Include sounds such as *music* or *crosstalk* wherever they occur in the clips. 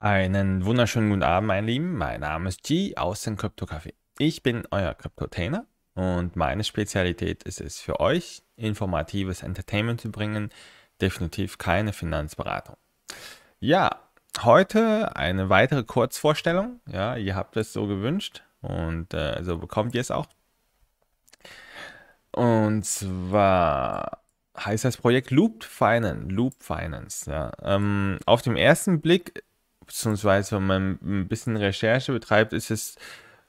Einen wunderschönen guten Abend, meine Lieben. Mein Name ist G aus dem Crypto Café. Ich bin euer Crypto-Tainer und meine Spezialität ist es für euch, informatives Entertainment zu bringen. Definitiv keine Finanzberatung. Ja, heute eine weitere Kurzvorstellung. Ja, ihr habt es so gewünscht und äh, so bekommt ihr es auch. Und zwar heißt das Projekt Loop Finance. Loop Finance ja. ähm, auf den ersten Blick beziehungsweise wenn man ein bisschen Recherche betreibt, ist es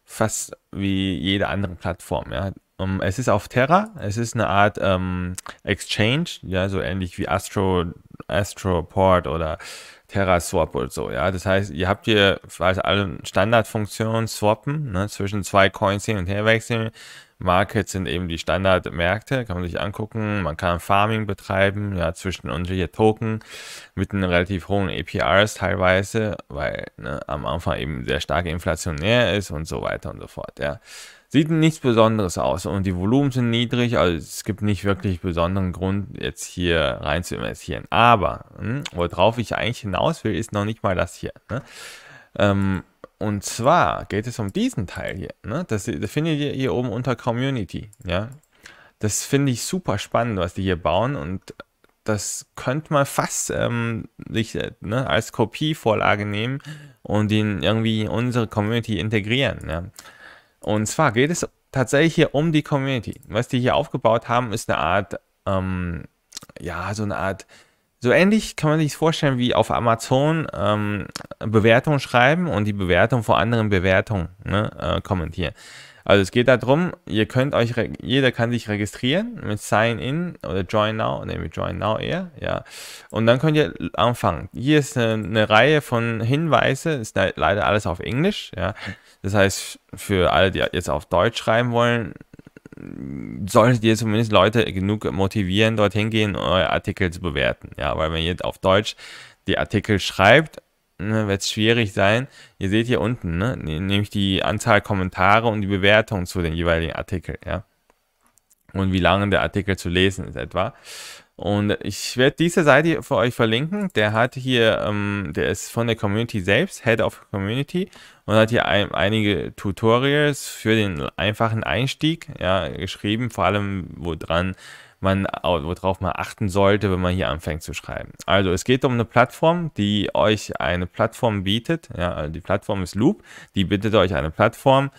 fast wie jede andere Plattform. Ja. Um, ähm, es ist auf Terra, es ist eine Art ähm, Exchange, ja, so ähnlich wie Astro, Astroport oder Terra Swap oder so, ja. Das heißt, ihr habt hier quasi alle Standardfunktionen swappen, ne, zwischen zwei Coins hin und her wechseln, Markets sind eben die Standardmärkte, kann man sich angucken. Man kann Farming betreiben, ja, zwischen unterschiedlichen Token mit einem relativ hohen APRs teilweise, weil ne, am Anfang eben sehr stark inflationär ist und so weiter und so fort, ja. Sieht nichts Besonderes aus und die Volumen sind niedrig, also es gibt nicht wirklich besonderen Grund, jetzt hier rein zu investieren. Aber, hm, worauf ich eigentlich hinaus will, ist noch nicht mal das hier. Ne? Ähm, und zwar geht es um diesen Teil hier. Ne? Das, das findet ihr hier oben unter Community. Ja? Das finde ich super spannend, was die hier bauen. Und das könnte man fast ähm, sich, äh, ne, als Kopievorlage nehmen und ihn irgendwie in unsere Community integrieren. Ja? Und zwar geht es tatsächlich hier um die Community. Was die hier aufgebaut haben, ist eine Art, ähm, ja, so eine Art so ähnlich kann man sich vorstellen wie auf Amazon ähm, Bewertungen schreiben und die Bewertung vor anderen Bewertungen ne, äh, kommentieren. Also es geht darum, ihr könnt euch, jeder kann sich registrieren mit Sign In oder Join Now, ne, mit Join Now eher, ja. Und dann könnt ihr anfangen. Hier ist eine, eine Reihe von Hinweise, ist leider alles auf Englisch, ja. Das heißt, für alle, die jetzt auf Deutsch schreiben wollen, solltet ihr zumindest Leute genug motivieren, dorthin gehen, eure Artikel zu bewerten. Ja, weil wenn ihr jetzt auf Deutsch die Artikel schreibt, ne, wird es schwierig sein. Ihr seht hier unten, ne, ne, nämlich die Anzahl Kommentare und die Bewertung zu den jeweiligen Artikeln, ja. Und wie lange der Artikel zu lesen ist etwa. Und ich werde diese Seite für euch verlinken. Der hat hier, ähm, der ist von der Community selbst, Head of Community, und hat hier ein, einige Tutorials für den einfachen Einstieg ja, geschrieben, vor allem woran man, worauf man achten sollte, wenn man hier anfängt zu schreiben. Also es geht um eine Plattform, die euch eine Plattform bietet. Ja, also die Plattform ist Loop, die bietet euch eine Plattform,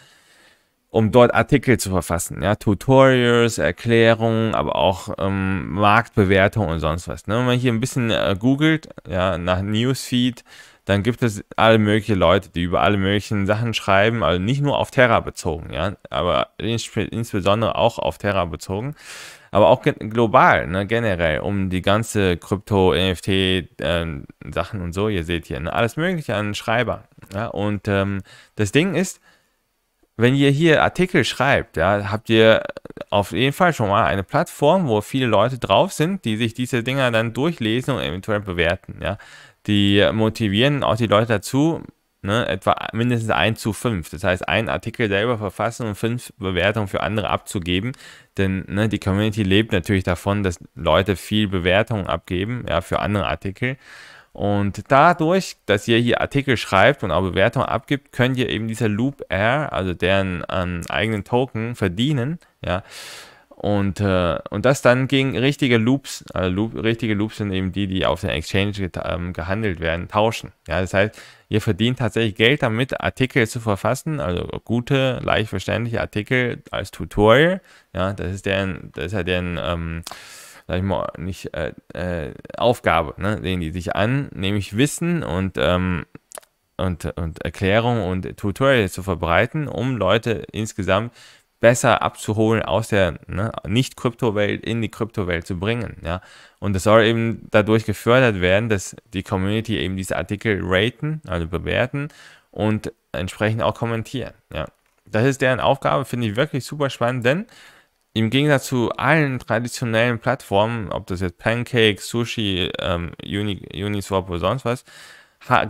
um dort Artikel zu verfassen, ja, Tutorials, Erklärungen, aber auch ähm, Marktbewertung und sonst was. Ne? Wenn man hier ein bisschen äh, googelt, ja, nach Newsfeed, dann gibt es alle möglichen Leute, die über alle möglichen Sachen schreiben, also nicht nur auf Terra bezogen, ja, aber ins insbesondere auch auf Terra bezogen, aber auch global, ne, generell, um die ganze Krypto, NFT, äh, Sachen und so, ihr seht hier, ne, alles mögliche an Schreiber, ja, und ähm, das Ding ist, wenn ihr hier Artikel schreibt, ja, habt ihr auf jeden Fall schon mal eine Plattform, wo viele Leute drauf sind, die sich diese Dinger dann durchlesen und eventuell bewerten. Ja. Die motivieren auch die Leute dazu, ne, etwa mindestens 1 zu 5. Das heißt, einen Artikel selber verfassen und fünf Bewertungen für andere abzugeben. Denn ne, die Community lebt natürlich davon, dass Leute viel Bewertungen abgeben ja, für andere Artikel. Und dadurch, dass ihr hier Artikel schreibt und auch Bewertungen abgibt, könnt ihr eben dieser Loop R, also deren ähm, eigenen Token, verdienen. Ja. Und, äh, und das dann gegen richtige Loops, also Loop, richtige Loops sind eben die, die auf den Exchange ge ähm, gehandelt werden, tauschen. Ja, das heißt, ihr verdient tatsächlich Geld damit, Artikel zu verfassen, also gute, leicht verständliche Artikel als Tutorial. Ja, das ist deren, das ist ja deren ähm, sag ich mal, nicht äh, äh, Aufgabe, ne? sehen die sich an, nämlich Wissen und, ähm, und, und Erklärung und Tutorials zu verbreiten, um Leute insgesamt besser abzuholen aus der ne, Nicht-Krypto-Welt in die Krypto-Welt zu bringen. Ja? Und das soll eben dadurch gefördert werden, dass die Community eben diese Artikel raten, also bewerten und entsprechend auch kommentieren. Ja? Das ist deren Aufgabe, finde ich wirklich super spannend, denn im Gegensatz zu allen traditionellen Plattformen, ob das jetzt Pancake, Sushi, ähm, Uni, Uniswap oder sonst was,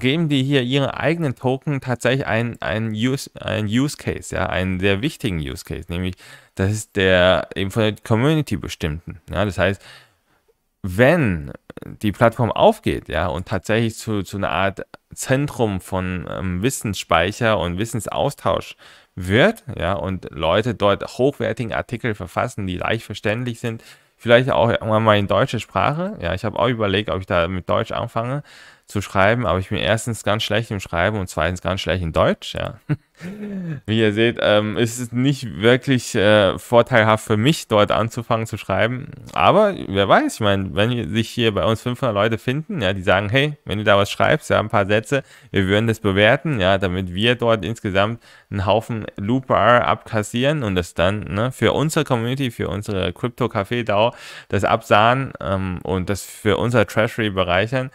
geben die hier ihre eigenen Token tatsächlich einen, einen, Use, einen Use Case, ja, einen sehr wichtigen Use Case, nämlich das ist der eben von der Community bestimmten. Ja, das heißt, wenn die Plattform aufgeht, ja, und tatsächlich zu, zu einer Art Zentrum von ähm, Wissensspeicher und Wissensaustausch wird, ja, und Leute dort hochwertigen Artikel verfassen, die leicht verständlich sind, vielleicht auch irgendwann mal in deutscher Sprache. Ja, ich habe auch überlegt, ob ich da mit Deutsch anfange zu schreiben, aber ich bin erstens ganz schlecht im Schreiben und zweitens ganz schlecht in Deutsch. Ja. *laughs* Wie ihr seht, ähm, ist es nicht wirklich äh, vorteilhaft für mich, dort anzufangen zu schreiben. Aber wer weiß, ich meine, wenn sich hier bei uns 500 Leute finden, ja, die sagen, hey, wenn du da was schreibst, ja, ein paar Sätze, wir würden das bewerten, ja, damit wir dort insgesamt einen Haufen Looper abkassieren und das dann ne, für unsere Community, für unsere Crypto Café DAO das absahen ähm, und das für unser Treasury bereichern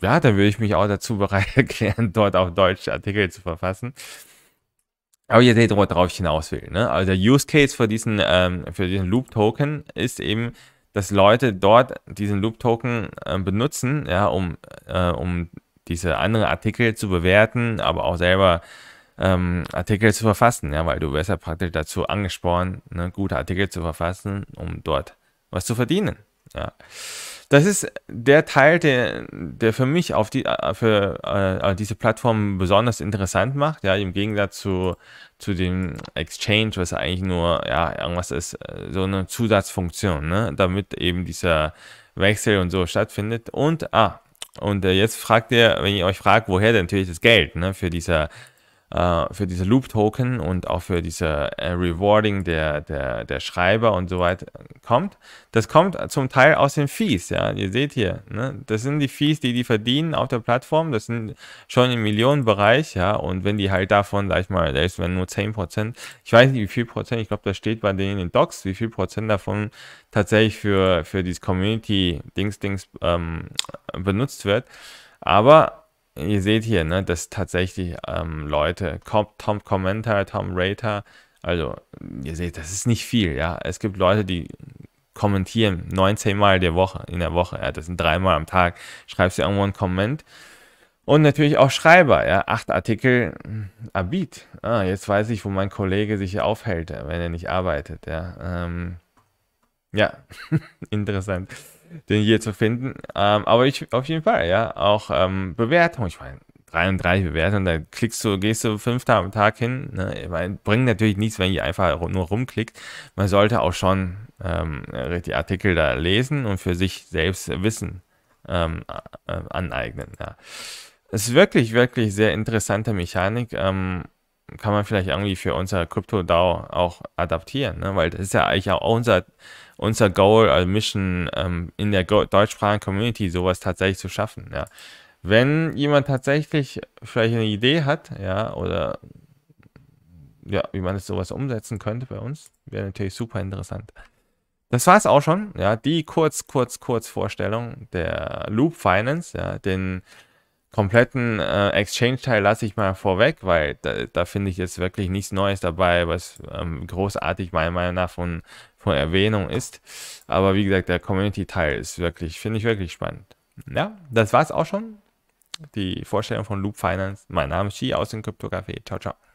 ja, da würde ich mich auch dazu bereit *laughs* erklären, dort auch deutsche Artikel zu verfassen. Aber ihr seht, worauf ich hinaus will. Ne? Also der Use Case für diesen, ähm, für diesen Loop Token ist eben, dass Leute dort diesen Loop Token äh, benutzen, ja, um, äh, um diese anderen Artikel zu bewerten, aber auch selber ähm, Artikel zu verfassen, ja, weil du wirst ja praktisch dazu angespornt, ne, gute Artikel zu verfassen, um dort was zu verdienen. Ja. Das ist der Teil, der, der für mich auf die, äh, für äh, äh, diese Plattform besonders interessant macht. Ja, im Gegensatz zu, zu dem Exchange, was eigentlich nur, ja, irgendwas ist, äh, so eine Zusatzfunktion, ne? damit eben dieser Wechsel und so stattfindet. Und, ah, und äh, jetzt fragt ihr, wenn ihr euch fragt, woher denn natürlich das Geld ne, für diese äh, für diese Loop-Token und auch für diese äh, Rewarding der, der, der Schreiber und so weiter äh, kommt. Das kommt zum Teil aus den Fees, ja. Ihr seht hier, ne? das sind die Fees, die die verdienen auf der Plattform. Das sind schon im Millionenbereich, ja. Und wenn die halt davon, sag ich mal, da ist nur 10 Prozent, ich weiß nicht, wie viel Prozent, ich glaube, das steht bei denen in den Docs, wie viel Prozent davon tatsächlich für, für dieses Community-Dings-Dings ähm, benutzt wird. Aber ihr seht hier, ne, dass tatsächlich ähm, Leute, Tom Commenter, Tom Rater, also ihr seht, das ist nicht viel, ja. Es gibt Leute, die kommentieren 19 Mal der Woche, in der Woche, ja, das sind dreimal am Tag, schreibst du irgendwo einen Comment. Und natürlich auch Schreiber, ja, acht Artikel, hm, Abit. Ah, jetzt weiß ich, wo mein Kollege sich aufhält, äh, wenn er nicht arbeitet, ja. Ähm, ja, *laughs* interessant den je zu finden. Ähm, aber ich, auf jeden Fall, ja, auch ähm, Bewertung. Ich meine, 33 Bewertungen, da klickst du, gehst du fünf Tage am Tag hin. Ne? Meine, bringt natürlich nichts, wenn ihr einfach nur rumklickt. Man sollte auch schon ähm, die Artikel da lesen und für sich selbst Wissen ähm, äh, aneignen. Ja. Es ist wirklich, wirklich sehr interessante Mechanik. Ähm, kann man vielleicht irgendwie für unser Krypto-DAO auch adaptieren, ne? weil das ist ja eigentlich auch unser unser Goal, also Mission ähm, in der deutschsprachigen Community sowas tatsächlich zu schaffen. Ja. Wenn jemand tatsächlich vielleicht eine Idee hat, ja, oder ja, wie man das sowas umsetzen könnte bei uns, wäre natürlich super interessant. Das war es auch schon, ja, die kurz, kurz, kurz Vorstellung der Loop Finance, ja, den kompletten äh, Exchange-Teil lasse ich mal vorweg, weil da, da finde ich jetzt wirklich nichts Neues dabei, was ähm, großartig meiner Meinung nach von, von Erwähnung ist. Aber wie gesagt, der Community-Teil ist wirklich, finde ich wirklich spannend. Ja, das war's auch schon. Die Vorstellung von Loop Finance. Mein Name ist Xi aus dem Kryptografie. Ciao, ciao.